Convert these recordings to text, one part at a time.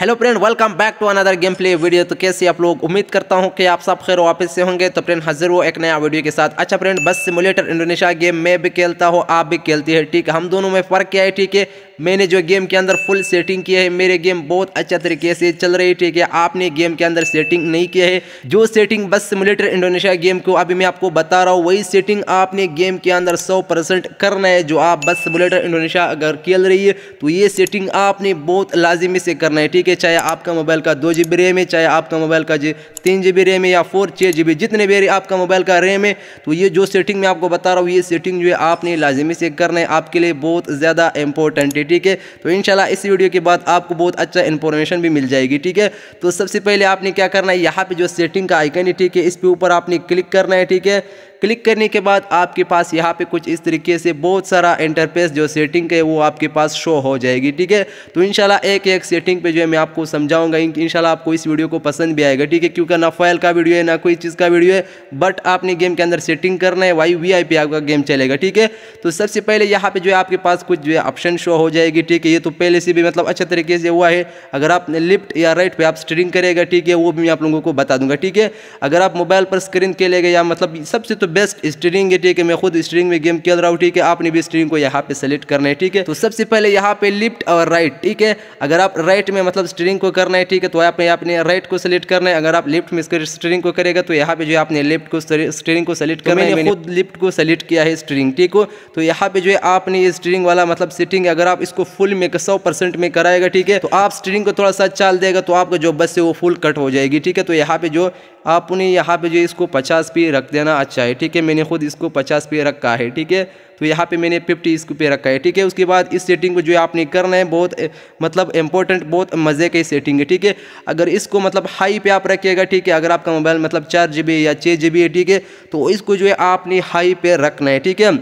hello friend welcome back to another game play video तो कैसे आप लोग उम्मीद करता हूं कि आप सब खैर वापस से होंगे तो फ्रेंड हाजिर हो एक नया वीडियो के साथ अच्छा फ्रेंड बस सिमुलेटर इंडोनेशिया गेम मैं भी खेलता हूं आप भी खेलती है ठीक है हम दोनों में फ़र्क क्या है ठीक है मैंने जो गेम के अंदर फुल सेटिंग की है मेरे गेम बहुत अच्छा तरीके से चल रही है ठीक है आपने गेम के अंदर सेटिंग नहीं किया है जो सेटिंग बस सिमुलेटर इंडोनेशिया गेम को अभी मैं आपको बता रहा हूँ वही सेटिंग आपने गेम के अंदर सौ परसेंट करना है जो आप बस सिमुलेटर इंडोनेशिया अगर खेल रही है तो ये सेटिंग आपने बहुत लाजिमी से करना है ठीक ठीक है चाहे आपका मोबाइल का दो जी बी रैम है चाहे आपका मोबाइल का जी तीन जी बी रैम है या फोर छः जी बी जितने भी आपका मोबाइल का रैम है तो ये जो सेटिंग मैं आपको बता रहा हूँ ये सेटिंग जो है आपने लाजमी से करना है आपके लिए बहुत ज़्यादा इंपॉर्टेंट है ठीक है तो इन इस वीडियो के बाद आपको बहुत अच्छा इन्फॉर्मेशन भी मिल जाएगी ठीक है तो सबसे पहले आपने क्या करना है यहाँ पर जो सेटिंग का आइकन है ठीक है इस पर ऊपर आपने क्लिक करना है ठीक है क्लिक करने के बाद आपके पास यहाँ पे कुछ इस तरीके से बहुत सारा इंटरफेस जो सेटिंग है वो आपके पास शो हो जाएगी ठीक है तो इनशाला एक एक सेटिंग पे जो है मैं आपको समझाऊंगा इनशाला आपको इस वीडियो को पसंद भी आएगा ठीक है क्योंकि ना फाइल का वीडियो है ना कोई चीज़ का वीडियो है बट आपने गेम के अंदर सेटिंग करना है वाई वी आपका गेम चलेगा ठीक है तो सबसे पहले यहाँ पर जो है आपके पास कुछ जो है ऑप्शन शो हो जाएगी ठीक है ये तो पहले से भी मतलब अच्छे तरीके से हुआ है अगर आप लेफ्ट या राइट पर आप स्टीरिंग करेगा ठीक है वो भी मैं आप लोगों को बता दूंगा ठीक है अगर आप मोबाइल पर स्क्रीन के लेगा या मतलब सबसे तो बेस्ट स्टीरिंग है ठीक है मैं खुद स्टीरिंग में गेम खेल रहा हूँ ठीक है आपने भी स्टीरिंग को यहाँ पे सेलेक्ट करना है ठीक है तो सबसे पहले यहाँ पे लिफ्ट और राइट ठीक है अगर आप राइट में मतलब स्टीरिंग को करना है ठीक है तो आपने आपने राइट को सिलेक्ट करना है अगर आप लिफ्ट में इसके स्टीरिंग को करेगा तो यहाँ पे जो आपने लिफ्ट को स्टीरिंग को सेलेक्ट तो करना है खुद लिफ्ट को सेलेक्ट किया है स्टीरिंग ठीक हो तो यहाँ पे जो है आपने ये स्टीरिंग वाला मतलब सेटिंग अगर आप इसको फुल में सौ परसेंट में कराएगा ठीक है तो आप स्टीरिंग को थोड़ा सा चाल देगा तो आपका जो बस है वो फुल कट हो जाएगी ठीक है तो यहाँ पे जो आप उन्हें यहाँ पे जो इसको पचास पे रख देना अच्छा है ठीक है मैंने खुद इसको पचास पे रखा है ठीक है तो यहाँ पे मैंने फिफ्टी इसको पे रखा है ठीक है उसके बाद इस सेटिंग को जो आपने करना है बहुत मतलब इंपॉर्टेंट बहुत मज़े की सेटिंग है ठीक है अगर इसको मतलब हाई पे आप रखिएगा ठीक है अगर आपका मोबाइल मतलब चार जी बी या छः जी बी है ठीक है तो इसको जो है आपने हाई पे रखना है ठीक है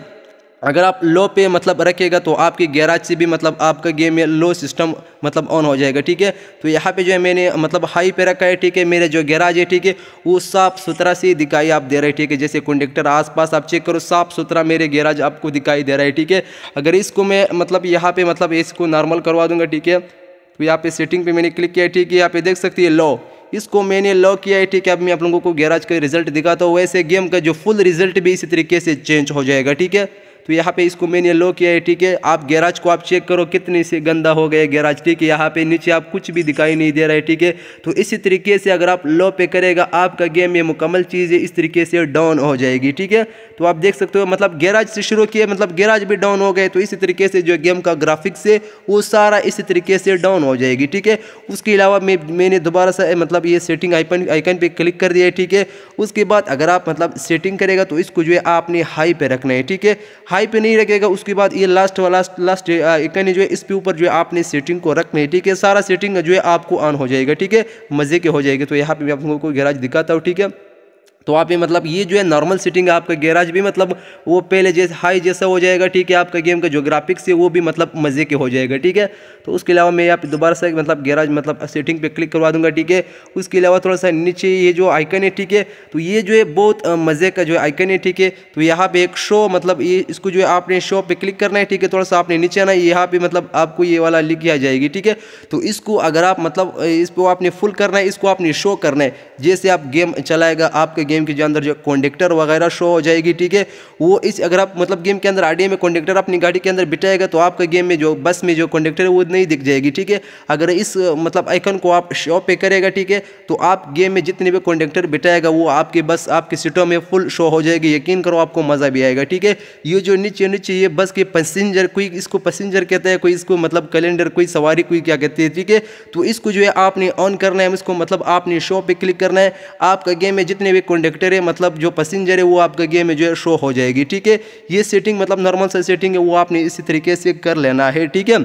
अगर आप लो पे मतलब रखेगा तो आपकी गैराज से भी मतलब आपका गेम में लो सिस्टम मतलब ऑन हो जाएगा ठीक है तो यहाँ पे जो है मैंने मतलब हाई पे रखा है ठीक है मेरे जो गैराज है ठीक है वो साफ़ सुथरा से दिखाई आप दे रहे हैं ठीक है जैसे कंडक्टर आसपास आप चेक करो साफ़ सुथरा मेरे गैराज आपको दिखाई दे रहा है ठीक है अगर इसको मैं मतलब यहाँ पर मतलब इसको नॉर्मल करवा दूँगा ठीक है तो यहाँ पर सेटिंग पर मैंने क्लिक किया है ठीक है यहाँ पर देख सकती है लो इसको मैंने लॉ किया है ठीक है अब मैं आप लोगों को गैराज का रिजल्ट दिखाता हूँ वैसे गेम का जो फुल रिजल्ट भी इसी तरीके से चेंज हो जाएगा ठीक है तो यहाँ पे इसको मैंने लो किया है ठीक है आप गैराज को आप चेक करो कितने से गंदा हो गया गैराज ठीक है यहाँ पे नीचे आप कुछ भी दिखाई नहीं दे रहा है ठीक है तो इसी तरीके से अगर आप लो पे करेगा आपका गेम ये मुकम्मल चीज़ है इस तरीके से डाउन हो जाएगी ठीक है तो आप देख सकते हो मतलब गैराज से शुरू किए मतलब गैराज भी डाउन हो गए तो इसी तरीके से जो गेम का ग्राफिक्स है वो सारा इसी तरीके से डाउन हो जाएगी ठीक है उसके अलावा मैं मैंने दोबारा सा मतलब ये सेटिंग आइकन आइकन पे क्लिक कर दिया है ठीक है उसके बाद अगर आप मतलब सेटिंग करेगा तो इसको जो है आपने हाई पर रखना है ठीक है हाई पे नहीं रखेगा उसके बाद ये लास्ट वाला लास्ट कहीं जो है इस पे ऊपर जो है आपने सेटिंग को रखनी है ठीक है सारा सेटिंग जो है आपको ऑन हो जाएगा ठीक है मज़े के हो जाएगा तो यहाँ पे मैं आप लोगों को गैराज दिखाता हूँ ठीक है तो आप ये मतलब ये जो है नॉर्मल सेटिंग है आपका गैराज भी मतलब वो पहले जैसे हाई जैसा हो जाएगा ठीक है आपका गेम का जो ग्राफिक्स है वो भी मतलब मज़े के हो जाएगा ठीक है तो उसके अलावा मैं यहाँ पे दोबारा से मतलब गैराज मतलब सेटिंग पे क्लिक करवा दूंगा ठीक है उसके अलावा थोड़ा सा नीचे ये जो आइकन है ठीक है तो ये जो है बहुत मज़े का जो आइकन है ठीक है तो यहाँ पर एक शो मतलब ये इसको जो है आपने शो पर क्लिक करना है ठीक है थोड़ा सा आपने नीचे आना है यहाँ पर मतलब आपको ये वाला लिख किया जाएगी ठीक है तो इसको अगर आप मतलब इसको आपने फुल करना है इसको आपने शो करना है जैसे आप गेम चलाएगा आपका गेम के अंदर जो कॉन्डेक्टर वगैरह शो हो जाएगी ठीक है वो इस अगर आप मतलब गेम के अंदर आर में कॉन्डेक्टर अपनी गाड़ी के अंदर बिठाएगा तो आपका गेम में जो बस में जो कॉन्डेक्टर है वो नहीं दिख जाएगी ठीक है अगर इस मतलब आइकन को आप शो पे करेगा ठीक है तो आप गेम में जितने भी कॉन्डेक्टर बिठाएगा वो आपके बस आपकी सीटों में फुल शो हो जाएगी यकीन करो आपको मज़ा भी आएगा ठीक है ये जो नीचे नीचे ये बस के पैसेंजर कोई इसको पैसेंजर कहते हैं कोई इसको मतलब कैलेंडर कोई सवारी कोई क्या कहती है ठीक है तो इसको जो है आपने ऑन करना है इसको मतलब आपने शो पे क्लिक करना है आपका गेम में जितने भी कंडक्टर है मतलब जो पैसेंजर है वो आपका गेम में जो है शो हो जाएगी ठीक है ये सेटिंग मतलब नॉर्मल सा सेटिंग है वो आपने इसी तरीके से कर लेना है ठीक है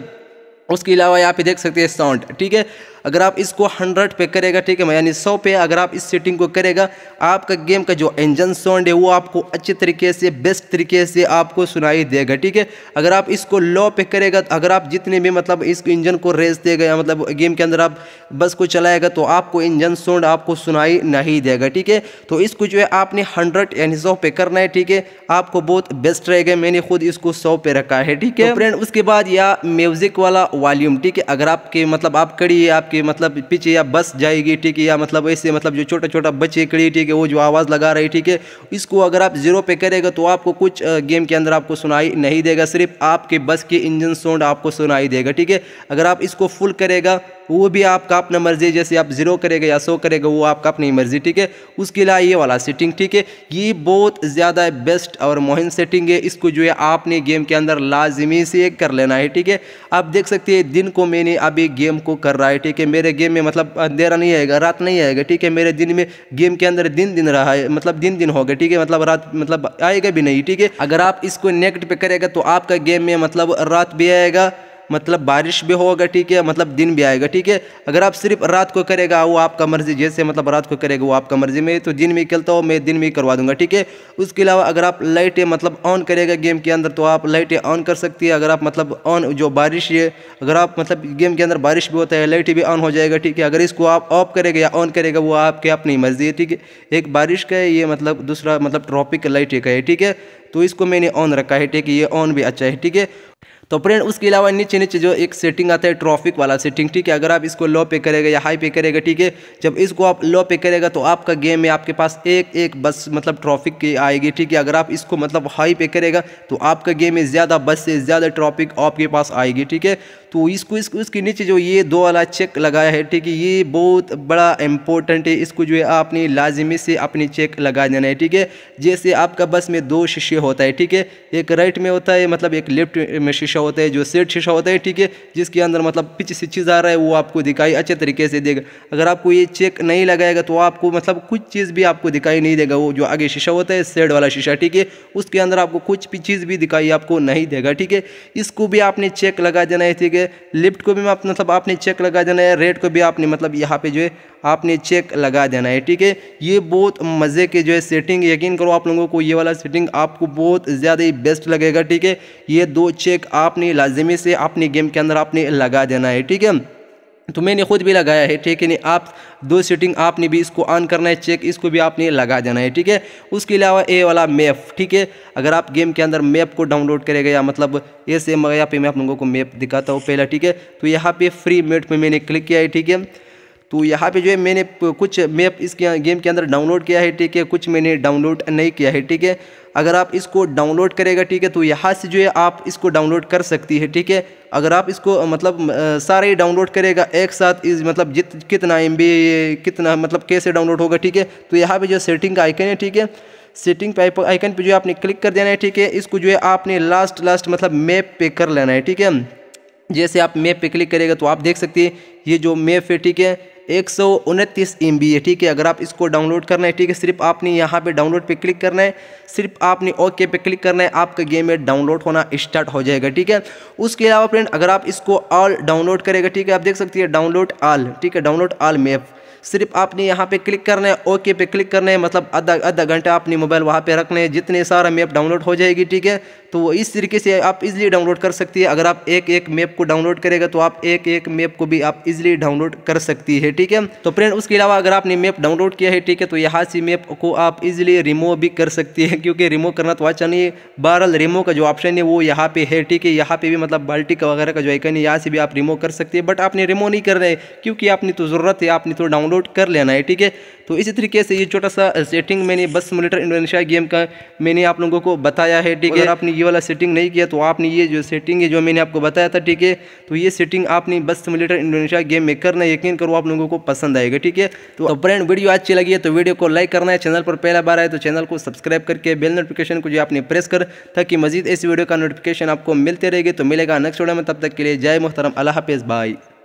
उसके अलावा यहाँ पे देख सकते हैं साउंड ठीक है अगर आप इसको हंड्रेड पे करेगा ठीक है यानी सौ पे अगर आप इस सेटिंग को करेगा आपका गेम का जो इंजन साउंड है वो आपको अच्छे तरीके से बेस्ट तरीके से आपको सुनाई देगा ठीक है अगर आप इसको लो पे करेगा तो अगर आप जितने भी मतलब इस इंजन को रेस देगा या मतलब गेम के अंदर आप बस को चलाएगा तो आपको इंजन साउंड आपको सुनाई नहीं देगा ठीक है तो इसको जो है आपने हंड्रेड यानी सौ पे करना है ठीक है आपको बहुत बेस्ट रहेगा मैंने खुद इसको सौ पे रखा है ठीक है फ्रेंड तो उसके बाद या म्यूजिक वाला वॉल्यूम ठीक है अगर आपके मतलब आप कड़ी है आपके आपकी मतलब पीछे या बस जाएगी ठीक है या मतलब ऐसे मतलब जो छोटा छोटा बच्चे खड़ी ठीक है वो जो आवाज़ लगा रही ठीक है इसको अगर आप ज़ीरो पे करेगा तो आपको कुछ गेम के अंदर आपको सुनाई नहीं देगा सिर्फ आपके बस की इंजन साउंड आपको सुनाई देगा ठीक है अगर आप इसको फुल करेगा वो भी आपका अपना मर्जी जैसे आप जीरो करेगा या सो करेगा वो आपका अपनी मर्जी ठीक है उसके लिए ये वाला सेटिंग ठीक है ये बहुत ज़्यादा बेस्ट और मोहन सेटिंग है इसको जो है आपने गेम के अंदर लाजमी से कर लेना है ठीक है आप देख सकते हैं दिन को मैंने अभी गेम को कर रहा है ठीक है मेरे गेम में मतलब अंधेरा नहीं आएगा रात नहीं आएगा ठीक है मेरे दिन में गेम के अंदर दिन दिन रहा है मतलब दिन दिन होगा ठीक है मतलब रात मतलब आएगा भी नहीं ठीक है अगर आप इसको नेक्ट पर करेगा तो आपका गेम में मतलब रात भी आएगा मतलब बारिश भी होगा ठीक है मतलब दिन भी आएगा ठीक है अगर आप सिर्फ रात को करेगा वो आपका मर्जी जैसे मतलब रात को करेगा वो आपका मर्जी में तो दिन में खेलता हो मैं दिन में करवा दूंगा ठीक है उसके अलावा अगर आप लाइटें मतलब ऑन करेगा गेम के अंदर तो आप लाइटें ऑन कर सकती है अगर आप मतलब ऑन जो बारिश है अगर आप मतलब गेम के अंदर बारिश भी होता है लाइट भी ऑन हो जाएगा ठीक है अगर इसको आप ऑफ करेगा या ऑन करेगा वो आपकी अपनी मर्जी है ठीक है एक बारिश का है ये मतलब दूसरा मतलब ट्रॉपिक लाइट का है ठीक है तो इसको मैंने ऑन रखा है ठीक है ये ऑन भी अच्छा है ठीक है तो फ्रेंड उसके अलावा नीचे नीचे जो एक सेटिंग आता है ट्रॉफिक वाला सेटिंग ठीक है अगर आप इसको लो पे करेगा या हाई पे करेगा ठीक है जब इसको आप लो पे करेगा तो आपका गेम में आपके पास एक एक बस मतलब ट्रॉफिक की आएगी ठीक है अगर आप इसको मतलब हाई पे करेगा तो आपका गेम में ज़्यादा बस से ज़्यादा ट्रॉफिक आपके पास आएगी ठीक है तो इसको इसको इसके नीचे जो ये दो वाला चेक लगाया है ठीक है ये बहुत बड़ा इंपॉर्टेंट है इसको जो है आपने लाजमी से अपनी चेक लगा देना है ठीक है जैसे आपका बस में दो शीशे होता है ठीक है एक राइट में होता है मतलब एक लेफ्ट में शीशा शीशा होता है जो सेट शीशा होता है ठीक है जिसके अंदर मतलब पिच से चीज़ आ रहा है वो आपको दिखाई अच्छे तरीके से देगा अगर आपको ये चेक नहीं लगाएगा तो आपको मतलब कुछ चीज़ भी आपको दिखाई नहीं देगा वो जो आगे शीशा होता है सेड वाला शीशा ठीक है उसके अंदर आपको कुछ भी चीज़ भी दिखाई आपको नहीं देगा ठीक है इसको भी आपने चेक लगा देना है ठीक है लिफ्ट को भी मतलब आपने चेक लगा देना है रेट को भी आपने मतलब यहाँ पे जो है आपने चेक लगा देना है ठीक है ये बहुत मज़े के जो है सेटिंग यकीन करो आप लोगों को ये वाला सेटिंग आपको बहुत ज़्यादा ही बेस्ट लगेगा ठीक है ये दो चेक आप आपने लाजमी से अपने गेम के अंदर आपने लगा देना है ठीक है तो मैंने खुद भी लगाया है ठीक है नहीं आप दो सेटिंग आपने भी इसको ऑन करना है चेक इसको भी आपने लगा देना है ठीक है उसके अलावा ए वाला मैप ठीक है अगर आप गेम के अंदर मैप को डाउनलोड करेगा या मतलब ए सेम यहाँ पे मैं आप लोगों को मैप दिखाता हूँ पहला ठीक है तो यहाँ पे फ्री मेट पर मैंने क्लिक किया है ठीक है तो यहाँ पे जो है मैंने कुछ मैप इसके गेम के अंदर डाउनलोड किया है ठीक है कुछ मैंने डाउनलोड नहीं किया है ठीक है अगर आप इसको डाउनलोड करेगा ठीक है तो यहाँ से जो है आप इसको डाउनलोड कर सकती है ठीक है अगर आप इसको मतलब सारे डाउनलोड करेगा एक साथ इस मतलब जित कितना एम कितना मतलब कैसे डाउनलोड होगा ठीक है तो यहाँ पे जो सेटिंग का आइकन है ठीक है सेटिंग पे आइकन पे जो है आपने क्लिक कर देना है ठीक है इसको जो है आपने लास्ट लास्ट मतलब मैप पे कर लेना है ठीक है जैसे आप मैप पे क्लिक करेगा तो आप देख सकते हैं ये जो मैप है ठीक है एक सौ उनतीस एम बी ठीक है अगर आप इसको डाउनलोड करना है ठीक है सिर्फ आपने यहाँ पे डाउनलोड पे क्लिक करना है सिर्फ आपने ओके पे क्लिक करना है आपका गेम में डाउनलोड होना स्टार्ट हो जाएगा ठीक है उसके अलावा फ्रेंड अगर आप इसको ऑल डाउनलोड करेगा ठीक है आप देख सकती है डाउनलोड ऑल ठीक है डाउनलोड ऑल मैप सिर्फ आपने यहाँ पे क्लिक करना है ओके पे क्लिक करना है मतलब आधा आधा घंटा आपने मोबाइल वहाँ पे रखना है जितने सारा मैप डाउनलोड हो जाएगी ठीक है तो वो इस तरीके से आप इजीली डाउनलोड कर सकती है अगर आप एक एक मैप को डाउनलोड करेगा तो आप एक एक मैप को भी आप इजीली डाउनलोड कर सकती है ठीक है तो फ्रेंड उसके अलावा अगर आपने मैप डाउनलोड किया है ठीक है तो यहाँ से मैप को आप इजीली रिमूव भी कर सकती है क्योंकि रिमूव करना तो अच्छा नहीं है बहरल रिमूव का जो ऑप्शन है वो यहाँ पे है ठीक है यहाँ पे भी मतलब बाल्टी वगैरह का जो आइकन है यहाँ से भी आप रिमूव कर सकती है बट आपने रिमूव नहीं कर रहे क्योंकि आपने तो ज़रूरत है आपने तो डाउनलोड डाउनलोड कर लेना है ठीक है तो इसी तरीके से ये छोटा सा सेटिंग मैंने बस मोनिटर इंडोनेशिया गेम का मैंने आप लोगों को बताया है ठीक है अगर आपने ये वाला सेटिंग नहीं किया तो आपने ये जो सेटिंग है जो मैंने आपको बताया था ठीक है तो ये सेटिंग आपने बस सिमुलेटर इंडोनेशिया गेम में करना यकीन करो आप लोगों को पसंद आएगा ठीक है तो फ्रेंड वीडियो तो अच्छी लगी है तो वीडियो को लाइक करना है चैनल पर पहला बार आए तो चैनल को सब्सक्राइब करके बेल नोटिफिकेशन को जो आपने प्रेस कर ताकि मजीद ऐसी वीडियो का नोटिफिकेशन आपको मिलते रहेगी तो मिलेगा नेक्स्ट वीडियो में तब तक के लिए जय मोहतरम अल्लाह हाफिज़ बाई